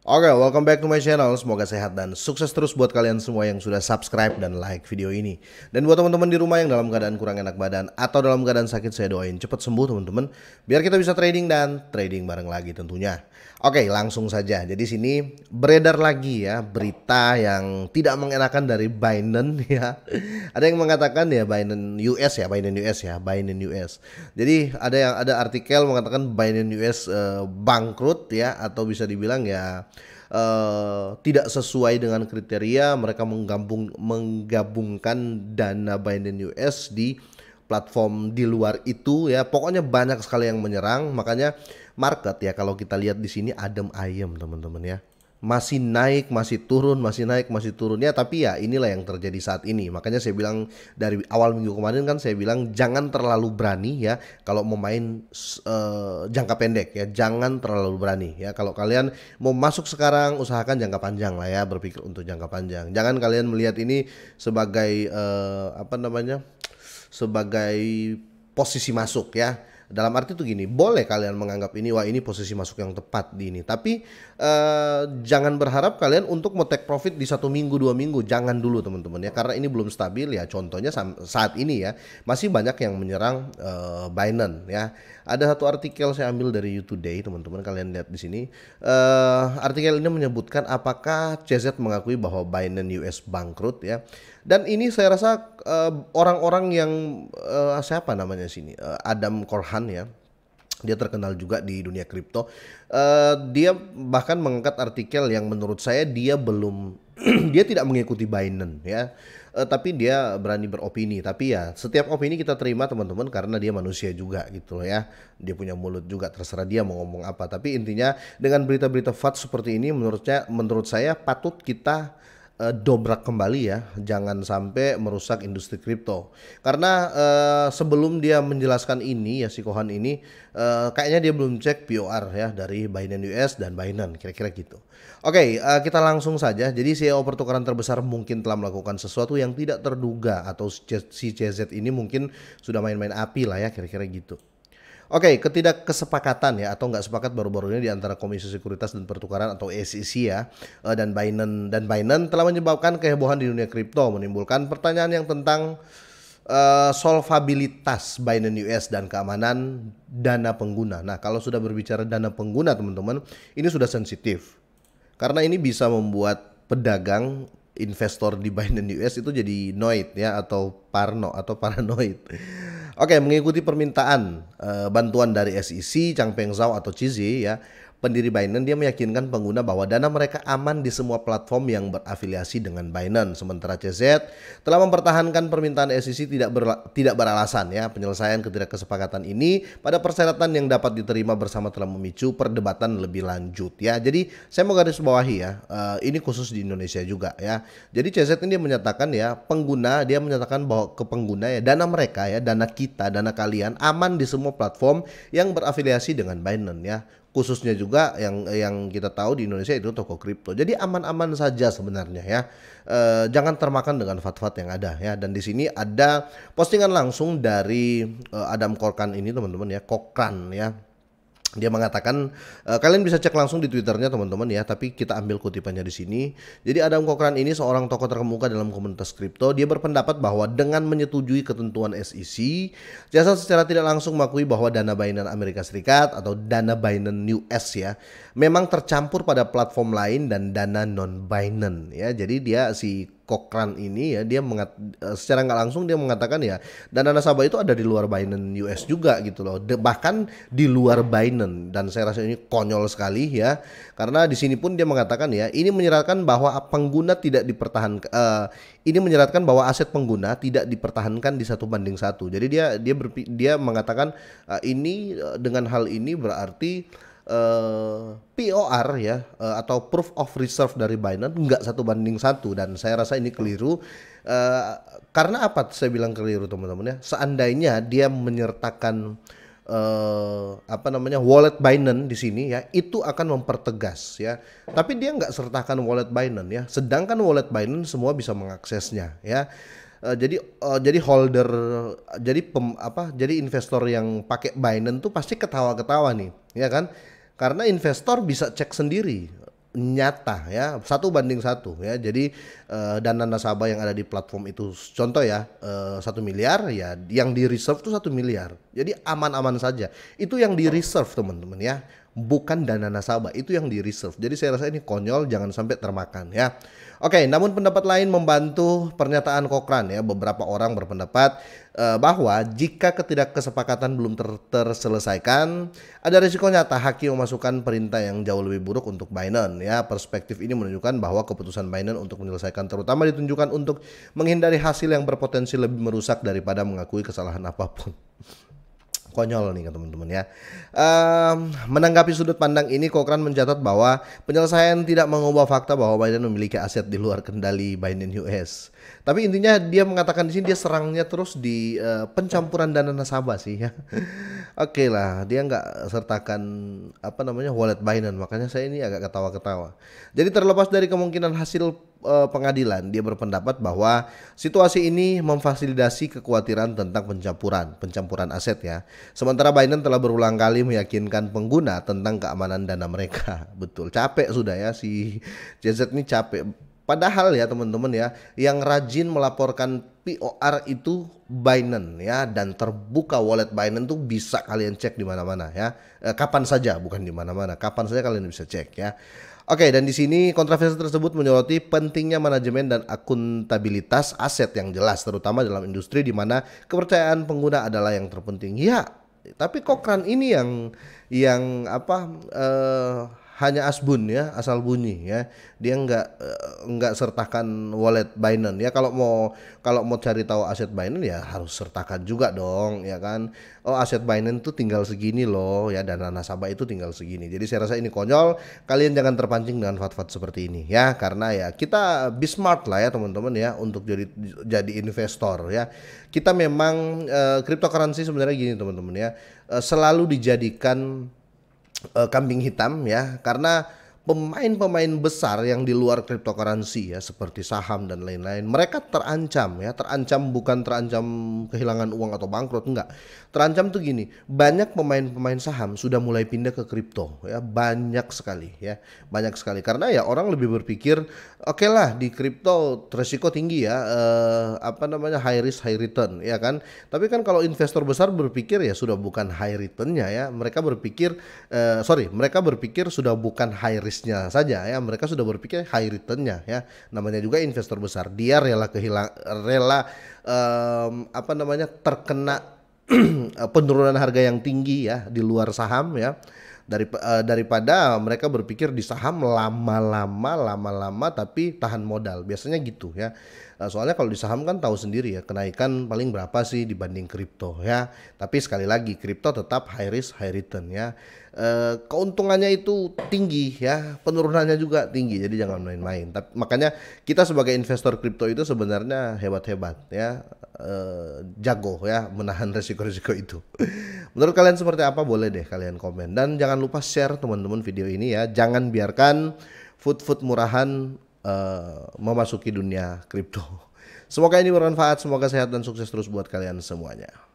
Oke, okay, welcome back to my channel. Semoga sehat dan sukses terus buat kalian semua yang sudah subscribe dan like video ini. Dan buat teman-teman di rumah yang dalam keadaan kurang enak badan atau dalam keadaan sakit, saya doain cepat sembuh teman-teman. Biar kita bisa trading dan trading bareng lagi tentunya. Oke, okay, langsung saja. Jadi sini beredar lagi ya berita yang tidak mengenakan dari Binance ya. Ada yang mengatakan ya Binance US ya, Binance US ya, Binance US. Jadi ada yang ada artikel mengatakan Binance US uh, eh, bangkrut ya atau bisa dibilang ya uh, tidak sesuai dengan kriteria mereka menggabung menggabungkan dana Biden US di platform di luar itu ya pokoknya banyak sekali yang menyerang makanya market ya kalau kita lihat di sini adem ayem teman-teman ya masih naik, masih turun, masih naik, masih turun ya. Tapi ya inilah yang terjadi saat ini. Makanya saya bilang dari awal minggu kemarin kan saya bilang jangan terlalu berani ya kalau mau main uh, jangka pendek ya. Jangan terlalu berani ya. Kalau kalian mau masuk sekarang usahakan jangka panjang lah ya, berpikir untuk jangka panjang. Jangan kalian melihat ini sebagai uh, apa namanya? sebagai posisi masuk ya dalam arti itu gini, boleh kalian menganggap ini wah ini posisi masuk yang tepat di ini, tapi eh, jangan berharap kalian untuk mau take profit di satu minggu dua minggu, jangan dulu teman-teman ya, karena ini belum stabil ya. Contohnya saat ini ya masih banyak yang menyerang eh, Binance ya. Ada satu artikel saya ambil dari YouTube Today teman-teman kalian lihat di sini. Eh, artikel ini menyebutkan apakah CZ mengakui bahwa Binance US bangkrut ya. Dan ini saya rasa eh, orang-orang uh, yang uh, siapa namanya sini uh, Adam Korhan ya dia terkenal juga di dunia kripto. Uh, dia bahkan mengangkat artikel yang menurut saya dia belum dia tidak mengikuti Binance ya. Uh, tapi dia berani beropini. Tapi ya setiap opini kita terima teman-teman karena dia manusia juga gitu ya. Dia punya mulut juga terserah dia mau ngomong apa. Tapi intinya dengan berita-berita fat seperti ini menurutnya menurut saya patut kita uh, dobrak kembali ya, jangan sampai merusak industri kripto. Karena uh, sebelum dia menjelaskan ini ya si Kohan ini uh, kayaknya dia belum cek POR ya dari Binance US dan Binance kira-kira gitu. Oke, okay, uh, kita langsung saja. Jadi CEO pertukaran terbesar mungkin telah melakukan sesuatu yang tidak terduga atau si CZ ini mungkin sudah main-main api lah ya kira-kira gitu. Oke, okay, ketidakkesepakatan ya atau nggak sepakat baru-baru ini di antara Komisi Sekuritas dan Pertukaran atau SEC ya eh, dan Binance dan Binance telah menyebabkan kehebohan di dunia kripto menimbulkan pertanyaan yang tentang uh, solvabilitas Binance US dan keamanan dana pengguna. Nah, kalau sudah berbicara dana pengguna teman-teman, ini sudah sensitif. Karena ini bisa membuat pedagang investor di Binance US itu jadi noid ya atau parno atau paranoid. Oke, mengikuti permintaan uh, bantuan dari SEC, Changpeng Zhao atau CZ ya, Pendiri Binance dia meyakinkan pengguna bahwa dana mereka aman di semua platform yang berafiliasi dengan Binance. Sementara CZ telah mempertahankan permintaan SEC tidak berla tidak beralasan ya. Penyelesaian ketidakkesepakatan ini pada persyaratan yang dapat diterima bersama telah memicu perdebatan lebih lanjut ya. Jadi saya mau garis bawahi ya. Eh, ini khusus di Indonesia juga ya. Jadi CZ ini dia menyatakan ya pengguna dia menyatakan bahwa ke pengguna ya dana mereka ya, dana kita, dana kalian aman di semua platform yang berafiliasi dengan Binance ya khususnya juga yang yang kita tahu di Indonesia itu toko kripto. Jadi aman-aman saja sebenarnya ya. E, jangan termakan dengan fat-fat yang ada ya. Dan di sini ada postingan langsung dari e, Adam Korkan ini teman-teman ya, Kokran ya dia mengatakan e, kalian bisa cek langsung di twitternya teman-teman ya tapi kita ambil kutipannya di sini jadi Adam Cochran ini seorang tokoh terkemuka dalam komunitas kripto dia berpendapat bahwa dengan menyetujui ketentuan SEC jasa secara tidak langsung mengakui bahwa dana Binance Amerika Serikat atau dana Binance US ya memang tercampur pada platform lain dan dana non Binance ya jadi dia si Cochrane ini ya dia mengat, eh, secara nggak langsung dia mengatakan ya dana nasabah itu ada di luar Binance US juga gitu loh de, bahkan di luar Binance dan saya rasa ini konyol sekali ya karena di sini pun dia mengatakan ya ini menyeratkan bahwa pengguna tidak dipertahankan uh, eh, ini menyeratkan bahwa aset pengguna tidak dipertahankan di satu banding satu jadi dia dia berpi, dia mengatakan uh, ini uh, dengan hal ini berarti uh, eh, POR ya uh, atau proof of reserve dari Binance nggak satu banding satu dan saya rasa ini keliru uh, karena apa saya bilang keliru teman-teman ya seandainya dia menyertakan uh, apa namanya wallet Binance di sini ya itu akan mempertegas ya tapi dia nggak sertakan wallet Binance ya sedangkan wallet Binance semua bisa mengaksesnya ya uh, jadi uh, jadi holder jadi pem, apa jadi investor yang pakai Binance tuh pasti ketawa-ketawa nih ya kan karena investor bisa cek sendiri nyata ya satu banding satu ya jadi uh, dana nasabah yang ada di platform itu contoh ya satu uh, miliar ya yang di reserve tuh satu miliar jadi aman-aman saja itu yang di reserve teman-teman ya bukan dana nasabah. Itu yang di reserve. Jadi saya rasa ini konyol, jangan sampai termakan ya. Oke, namun pendapat lain membantu pernyataan kokran ya. Beberapa orang berpendapat uh, bahwa jika ketidakkesepakatan belum ter terselesaikan, ada risiko nyata hakim memasukkan perintah yang jauh lebih buruk untuk Binance ya. Perspektif ini menunjukkan bahwa keputusan Binance untuk menyelesaikan terutama ditunjukkan untuk menghindari hasil yang berpotensi lebih merusak daripada mengakui kesalahan apapun konyol nih ke teman-teman ya. Um, menanggapi sudut pandang ini, Cochrane mencatat bahwa penyelesaian tidak mengubah fakta bahwa Biden memiliki aset di luar kendali Biden US. Tapi intinya dia mengatakan di sini dia serangnya terus di uh, pencampuran dana nasabah sih ya. Oke okay lah, dia nggak sertakan apa namanya wallet Biden, makanya saya ini agak ketawa-ketawa. Jadi terlepas dari kemungkinan hasil Eh, pengadilan dia berpendapat bahwa situasi ini memfasilitasi kekhawatiran tentang pencampuran, pencampuran aset ya. Sementara Biden telah berulang kali meyakinkan pengguna tentang keamanan dana mereka. Betul, capek sudah ya si JZ ini capek Padahal ya teman-teman ya, yang rajin melaporkan POR itu Binance ya dan terbuka wallet Binance tuh bisa kalian cek di mana-mana ya. Eh, kapan saja bukan di mana-mana, kapan saja kalian bisa cek ya. Oke, dan di sini kontroversi tersebut menyoroti pentingnya manajemen dan akuntabilitas aset yang jelas terutama dalam industri di mana kepercayaan pengguna adalah yang terpenting. Ya, tapi kok kan ini yang yang apa eh, hanya asbun ya asal bunyi ya dia nggak eh, nggak sertakan wallet Binance ya kalau mau kalau mau cari tahu aset Binance ya harus sertakan juga dong ya kan oh aset Binance tuh tinggal segini loh ya dana nasabah itu tinggal segini jadi saya rasa ini konyol kalian jangan terpancing dengan fat-fat seperti ini ya karena ya kita be smart lah ya teman-teman ya untuk jadi jadi investor ya kita memang e, cryptocurrency sebenarnya gini teman-teman ya e, selalu dijadikan Eh, kambing hitam ya karena pemain-pemain besar yang di luar cryptocurrency ya seperti saham dan lain-lain mereka terancam ya terancam bukan terancam kehilangan uang atau bangkrut enggak terancam tuh gini banyak pemain-pemain saham sudah mulai pindah ke kripto ya banyak sekali ya banyak sekali karena ya orang lebih berpikir oke okay lah di kripto resiko tinggi ya eh, apa namanya high risk high return ya kan tapi kan kalau investor besar berpikir ya sudah bukan high returnnya ya mereka berpikir eh, sorry mereka berpikir sudah bukan high risk risknya saja ya mereka sudah berpikir high returnnya ya namanya juga investor besar dia rela kehilang rela um, apa namanya terkena penurunan harga yang tinggi ya di luar saham ya dari uh, daripada mereka berpikir di saham lama-lama lama-lama tapi tahan modal biasanya gitu ya Nah, soalnya kalau di saham kan tahu sendiri ya kenaikan paling berapa sih dibanding kripto ya tapi sekali lagi kripto tetap high risk high return ya e, keuntungannya itu tinggi ya penurunannya juga tinggi jadi jangan main-main tapi makanya kita sebagai investor kripto itu sebenarnya hebat-hebat ya e, jago ya menahan resiko-resiko itu menurut kalian seperti apa boleh deh kalian komen dan jangan lupa share teman-teman video ini ya jangan biarkan food-food murahan uh, memasuki dunia kripto. Semoga ini bermanfaat, semoga sehat dan sukses terus buat kalian semuanya.